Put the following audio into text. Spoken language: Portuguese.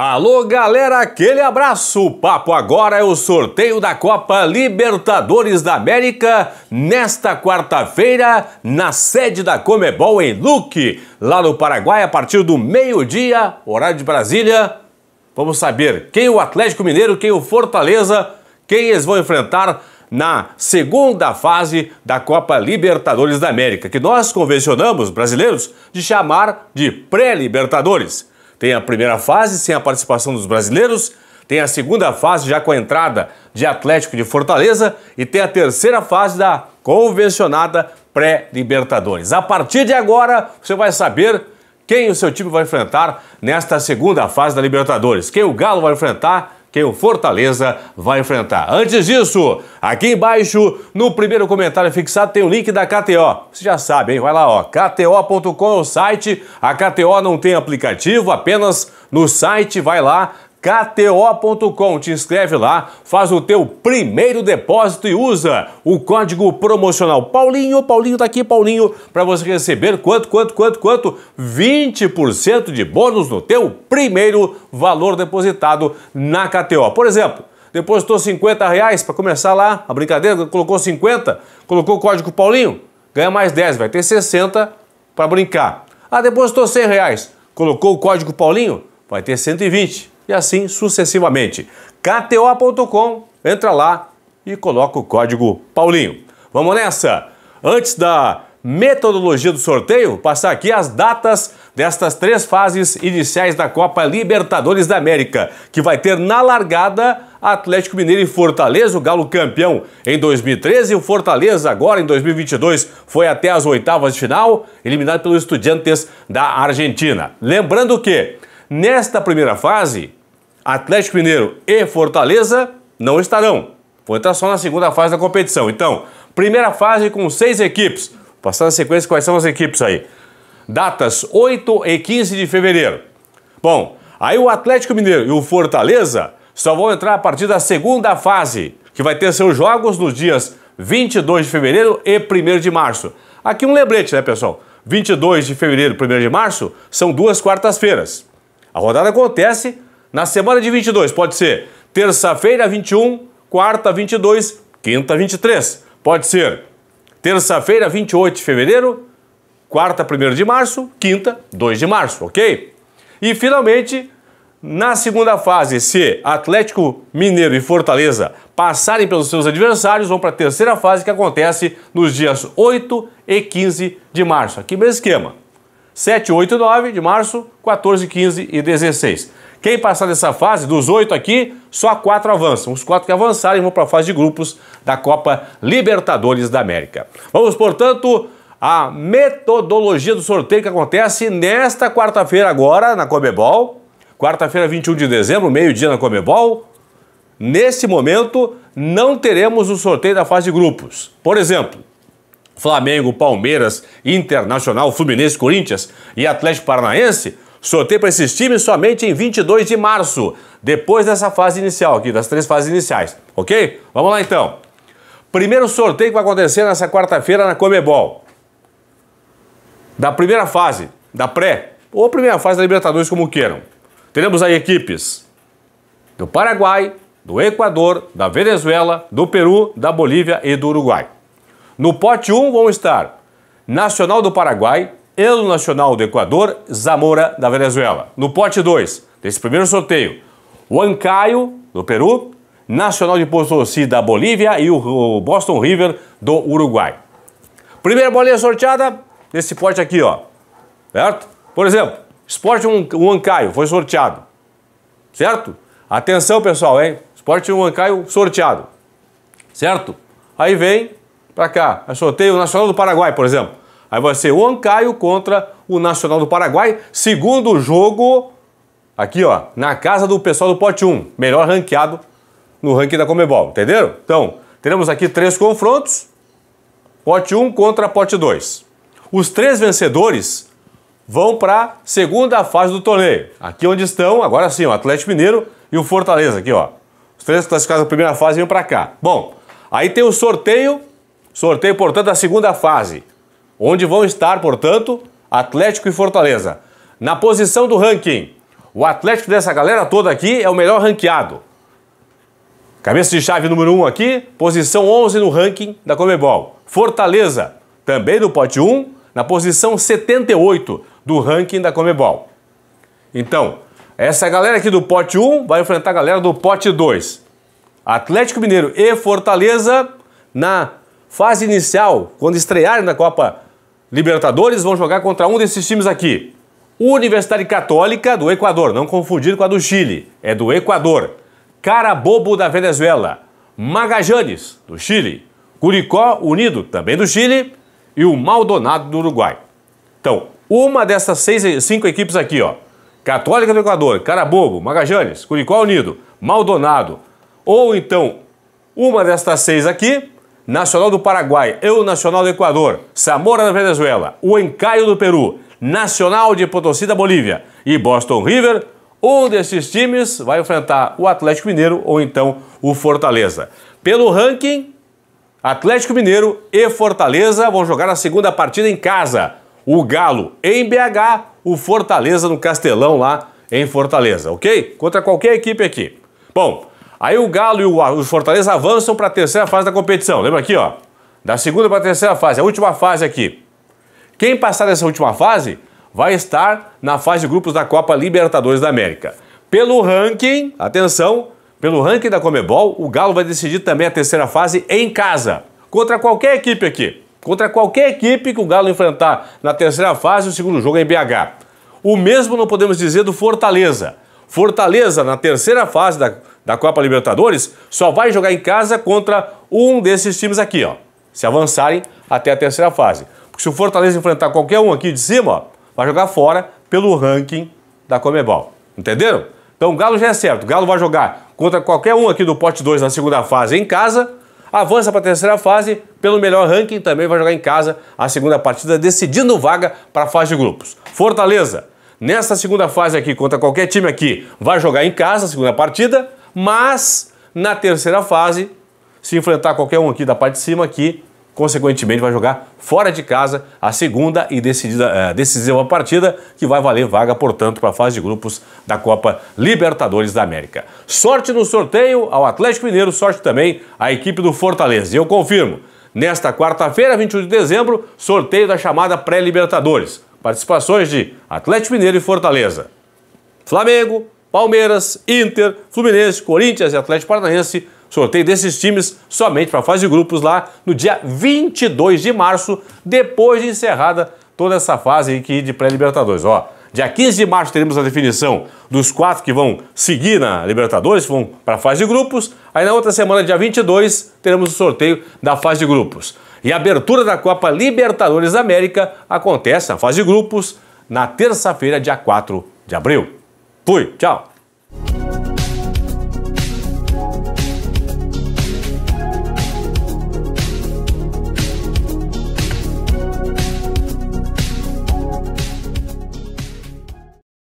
Alô, galera, aquele abraço! O papo agora é o sorteio da Copa Libertadores da América nesta quarta-feira na sede da Comebol em Luque, lá no Paraguai, a partir do meio-dia, horário de Brasília. Vamos saber quem o Atlético Mineiro, quem o Fortaleza, quem eles vão enfrentar na segunda fase da Copa Libertadores da América, que nós convencionamos, brasileiros, de chamar de pré-Libertadores. Tem a primeira fase sem a participação dos brasileiros, tem a segunda fase já com a entrada de Atlético de Fortaleza e tem a terceira fase da convencionada pré-Libertadores. A partir de agora, você vai saber quem o seu time vai enfrentar nesta segunda fase da Libertadores. Quem o Galo vai enfrentar que o Fortaleza vai enfrentar. Antes disso, aqui embaixo, no primeiro comentário fixado, tem o link da KTO. Você já sabe, hein? Vai lá, ó. KTO.com é o site. A KTO não tem aplicativo, apenas no site, vai lá, KTO.com. Te inscreve lá, faz o teu primeiro depósito e usa o código promocional Paulinho, Paulinho tá aqui, Paulinho, para você receber quanto, quanto, quanto, quanto? 20% de bônus no teu primeiro valor depositado na KTO. Por exemplo, depositou 50 reais para começar lá a brincadeira, colocou 50, colocou o código Paulinho, ganha mais 10, vai ter 60 para brincar. Ah, depositou 100 reais, colocou o código Paulinho, vai ter 120 e assim sucessivamente. KTO.com, entra lá e coloca o código Paulinho. Vamos nessa! Antes da metodologia do sorteio, passar aqui as datas destas três fases iniciais da Copa Libertadores da América, que vai ter na largada Atlético Mineiro e Fortaleza, o Galo campeão em 2013, o Fortaleza agora em 2022 foi até as oitavas de final, eliminado pelos Estudiantes da Argentina. Lembrando que nesta primeira fase, Atlético Mineiro e Fortaleza não estarão. Vou entrar só na segunda fase da competição. Então, primeira fase com seis equipes. Passando a sequência, quais são as equipes aí? Datas 8 e 15 de fevereiro. Bom, aí o Atlético Mineiro e o Fortaleza só vão entrar a partir da segunda fase, que vai ter seus jogos nos dias 22 de fevereiro e 1 de março. Aqui um lembrete, né, pessoal? 22 de fevereiro e 1 de março são duas quartas-feiras. A rodada acontece na semana de 22 pode ser terça-feira 21, quarta 22, quinta 23. Pode ser terça-feira 28 de fevereiro, quarta 1 de março, quinta 2 de março, ok? E finalmente, na segunda fase, se Atlético Mineiro e Fortaleza passarem pelos seus adversários, vão para a terceira fase que acontece nos dias 8 e 15 de março. Aqui mesmo esquema. 7, 8 e 9 de março, 14, 15 e 16. Quem passar dessa fase, dos oito aqui, só quatro avançam. Os quatro que avançarem vão para a fase de grupos da Copa Libertadores da América. Vamos, portanto, à metodologia do sorteio que acontece nesta quarta-feira agora na Comebol. Quarta-feira, 21 de dezembro, meio-dia na Comebol. Nesse momento, não teremos o sorteio da fase de grupos. Por exemplo, Flamengo, Palmeiras, Internacional, Fluminense, Corinthians e Atlético Paranaense Sorteio para esses times somente em 22 de março, depois dessa fase inicial aqui, das três fases iniciais, ok? Vamos lá então. Primeiro sorteio que vai acontecer nessa quarta-feira na Comebol. Da primeira fase, da pré, ou primeira fase da Libertadores, como queiram. Teremos aí equipes do Paraguai, do Equador, da Venezuela, do Peru, da Bolívia e do Uruguai. No pote 1 vão estar Nacional do Paraguai, El Nacional do Equador, Zamora da Venezuela. No pote 2 desse primeiro sorteio, Huancayo do Peru, Nacional de Potosí da Bolívia e o Boston River do Uruguai. Primeira bolinha sorteada nesse pote aqui, ó. Certo? Por exemplo, Sport Huancayo foi sorteado. Certo? Atenção, pessoal, hein? Sport Huancayo sorteado. Certo? Aí vem para cá, é sorteio Nacional do Paraguai, por exemplo. Aí vai ser o Ancaio contra o Nacional do Paraguai. Segundo jogo, aqui ó, na casa do pessoal do Pote 1. Melhor ranqueado no ranking da Comebol, entenderam? Então, teremos aqui três confrontos. Pote 1 contra Pote 2. Os três vencedores vão para a segunda fase do torneio. Aqui onde estão, agora sim, o Atlético Mineiro e o Fortaleza aqui, ó. Os três classificados na primeira fase vêm para cá. Bom, aí tem o sorteio, sorteio, portanto, da segunda fase onde vão estar, portanto, Atlético e Fortaleza. Na posição do ranking, o Atlético dessa galera toda aqui é o melhor ranqueado. Cabeça de chave número 1 um aqui, posição 11 no ranking da Comebol. Fortaleza, também do pote 1, na posição 78 do ranking da Comebol. Então, essa galera aqui do pote 1 vai enfrentar a galera do pote 2. Atlético Mineiro e Fortaleza na fase inicial, quando estrearem na Copa Libertadores vão jogar contra um desses times aqui. Universidade Católica do Equador, não confundir com a do Chile, é do Equador. Carabobo da Venezuela, Magajanes do Chile, Curicó Unido também do Chile e o Maldonado do Uruguai. Então, uma dessas seis, cinco equipes aqui, ó, Católica do Equador, Carabobo, Magajanes, Curicó Unido, Maldonado, ou então uma destas seis aqui Nacional do Paraguai, eu Nacional do Equador, Zamora da Venezuela, o Encaio do Peru, Nacional de Potosí da Bolívia e Boston River, um desses times vai enfrentar o Atlético Mineiro ou então o Fortaleza. Pelo ranking, Atlético Mineiro e Fortaleza vão jogar a segunda partida em casa. O Galo em BH, o Fortaleza no Castelão lá em Fortaleza, ok? Contra qualquer equipe aqui. Bom, Aí o Galo e o Fortaleza avançam para a terceira fase da competição. Lembra aqui, ó? Da segunda para a terceira fase, a última fase aqui. Quem passar dessa última fase vai estar na fase de grupos da Copa Libertadores da América. Pelo ranking, atenção, pelo ranking da Comebol, o Galo vai decidir também a terceira fase em casa, contra qualquer equipe aqui. Contra qualquer equipe que o Galo enfrentar na terceira fase, o segundo jogo é em BH. O mesmo não podemos dizer do Fortaleza. Fortaleza, na terceira fase da da Copa Libertadores só vai jogar em casa contra um desses times aqui, ó. Se avançarem até a terceira fase. Porque se o Fortaleza enfrentar qualquer um aqui de cima, ó, vai jogar fora pelo ranking da Comebol. Entenderam? Então o Galo já é certo. O Galo vai jogar contra qualquer um aqui do pote 2 na segunda fase em casa, avança para a terceira fase pelo melhor ranking, também vai jogar em casa a segunda partida, decidindo vaga para a fase de grupos. Fortaleza, nesta segunda fase aqui, contra qualquer time aqui, vai jogar em casa a segunda partida mas na terceira fase, se enfrentar qualquer um aqui da parte de cima aqui, consequentemente vai jogar fora de casa a segunda e decidida, é, decisiva partida que vai valer vaga, portanto, para a fase de grupos da Copa Libertadores da América. Sorte no sorteio ao Atlético Mineiro, sorte também à equipe do Fortaleza. E eu confirmo, nesta quarta-feira, 21 de dezembro, sorteio da chamada pré-Libertadores. Participações de Atlético Mineiro e Fortaleza. Flamengo, Palmeiras, Inter, Fluminense, Corinthians e Atlético Paranaense. Sorteio desses times somente para a fase de grupos lá no dia 22 de março, depois de encerrada toda essa fase aqui de pré-Libertadores. Ó, dia 15 de março teremos a definição dos quatro que vão seguir na Libertadores, que vão para a fase de grupos. Aí na outra semana, dia 22, teremos o sorteio da fase de grupos. E a abertura da Copa Libertadores América acontece na fase de grupos na terça-feira, dia 4 de abril. Fui, tchau.